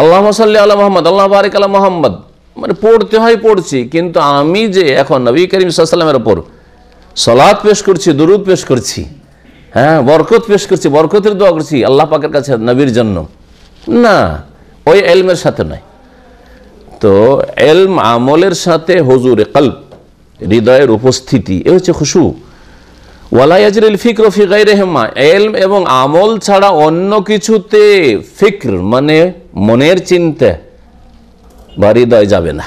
আল্লাহ সাল্লি আল্লাহ মোহাম্মদ আল্লাহ বারিক আল্লাহ মোহাম্মদ মানে পড়তে হয় পড়ছি কিন্তু আমি যে এখন নবী করিম সাল্লামের ওপর সলাদ পেশ করছি দরুদ পেশ করছি হ্যাঁ বরকত পেশ করছি বরকতের দোয়া করছি আল্লাহ পাকের কাছে নবীর জন্য না ওই এলমের সাথে নয় তো এলম আমলের সাথে হজুরে কল্প হৃদয়ের উপস্থিতি এ হচ্ছে খুশু ওয়ালাইয়াজরিল ফিক্র ফিকাই রেহমা এলম এবং আমল ছাড়া অন্য কিছুতে ফিক্র মানে মনের চিন্তে বা দয় যাবে না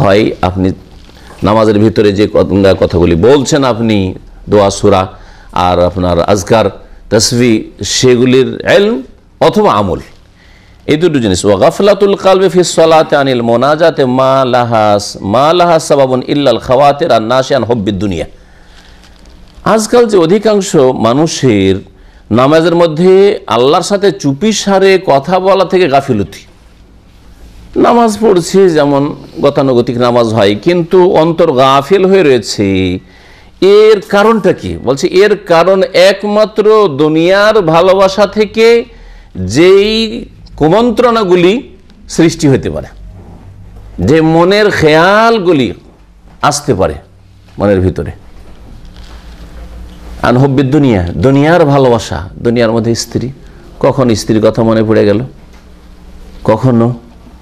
হয় আপনি নামাজের ভিতরে যে কথাগুলি বলছেন আপনি দোয়া সুরা আর আপনার আজকার তসবি সেগুলির এলম অথবা আমল এই দুটো জিনিস ও গাফলাতুল কালবে ফিস সলাতে আনিল মোনাজাতে মা লাহাস মা লাহাস সাবাবুন ইল্লাল খাওয়াতের আর নাশিয়ান হব্বিদ দুনিয়া আজকাল যে অধিকাংশ মানুষের নামাজের মধ্যে আল্লাহর সাথে চুপি সারে কথা বলা থেকে গাফিলতি নামাজ পড়ছে যেমন গতানুগতিক নামাজ হয় কিন্তু অন্তর গাফিল হয়ে রয়েছে এর কারণটা কি বলছে এর কারণ একমাত্র দুনিয়ার ভালোবাসা থেকে যেই কুমন্ত্রণাগুলি সৃষ্টি হতে পারে যে মনের খেয়ালগুলি আসতে পারে মনের ভিতরে আন হব্বি দুনিয়া দুনিয়ার ভালোবাসা দুনিয়ার মধ্যে স্ত্রী কখন স্ত্রীর কথা মনে পড়ে গেল কখনো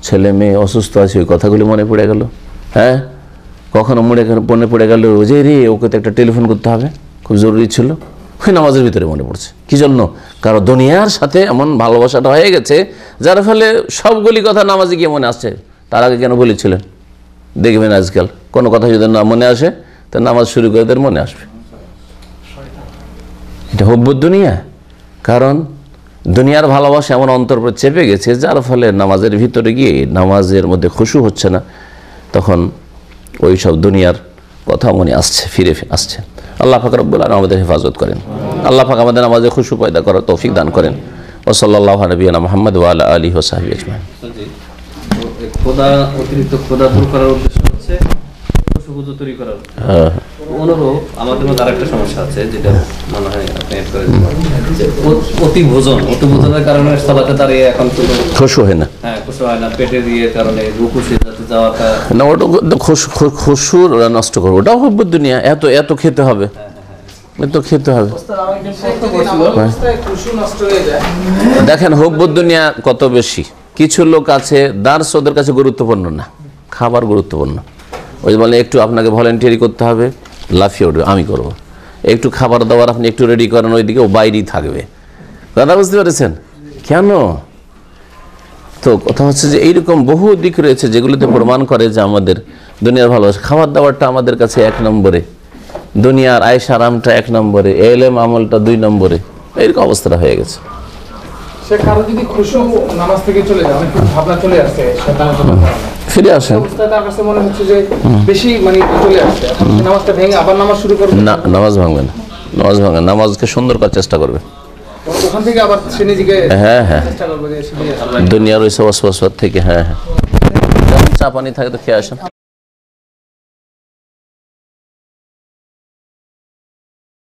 ছেলে মেয়ে অসুস্থ আছে ওই কথাগুলি মনে পড়ে গেল হ্যাঁ কখনো মনে মনে পড়ে গেল যে রে ওকে তো একটা টেলিফোন করতে হবে খুব জরুরি ছিল ওই নামাজের ভিতরে মনে পড়ছে কী জন্য কারণ দুনিয়ার সাথে এমন ভালোবাসাটা হয়ে গেছে যার ফলে সবগুলি কথা নামাজে গিয়ে মনে আসছে তার আগে কেন বলেছিলেন দেখবেন আজকাল কোনো কথা যদি না মনে আসে তো নামাজ শুরু করে তাদের মনে আসবে এটা হব্য দুনিয়া কারণ দুনিয়ার ভালোবাসা এমন অন্তর পর চেপে গেছে যার ফলে নামাজের ভিতরে গিয়ে নামাজের মধ্যে খুশু হচ্ছে না তখন ওই সব দুনিয়ার কথা মনে আসছে ফিরে আসছে আল্লাহ ফাকর রব্বুল আলম আমাদের হেফাজত করেন আল্লাহ ফাঁক আমাদের নামাজে খুশু পয়দা করার তৌফিক দান করেন ও সাল্লাহ নবীনা মোহাম্মদ ওয়াল আলী হোসাহি আজমান খোদা অতিরিক্ত খোদা দূর করার উদ্দেশ্য হচ্ছে তৈরি করার হ্যাঁ অনুরূপ আমাদের মধ্যে আরেকটা সমস্যা আছে যেটা মনে হয় আপনি অতি ভোজন অতি ভোজনের কারণে সালাতে দাঁড়িয়ে এখন তো খুশু হয় না হ্যাঁ খুশু হয় না পেটে দিয়ে কারণে রুকু না ওটা খুশু নষ্ট করবে ওটাও হবে দুনিয়া এত এত খেতে হবে হ্যাঁ, হ্যাঁ, হ্যাঁ। তো খেতে হবে দেখেন দুনিয়া কত বেশি কিছু লোক আছে দার্স ওদের কাছে গুরুত্বপূর্ণ না খাবার গুরুত্বপূর্ণ ওই বলে একটু আপনাকে ভলেন্টিয়ারি করতে হবে লাফিয়ে উঠবে আমি করব। একটু খাবার দাবার আপনি একটু রেডি করেন ওইদিকে ও বাইরেই থাকবে দাদা বুঝতে পেরেছেন কেন তো কথা হচ্ছে যে এইরকম বহু দিক রয়েছে যেগুলোতে প্রমাণ করে যে আমাদের দুনিয়ার ভালোবাসা খাবার দাবারটা আমাদের কাছে এক নম্বরে দুনিয়ার আয়স আরামটা এক নম্বরে এলএম আমলটা দুই নম্বরে এইরকম অবস্থাটা হয়ে গেছে সে কারো যদি খুশু নামাজ থেকে চলে যায় ভাবনা চলে আসে ফিরে আসেন মানে নামাজ ভাঙবে না নামাজ ভাঙবে নামাজকে সুন্দর করার চেষ্টা করবে হ্যাঁ হ্যাঁ দুনিয়ার ওই সবাস থেকে হ্যাঁ হ্যাঁ চা পানি থাকে তো খেয়ে আসেন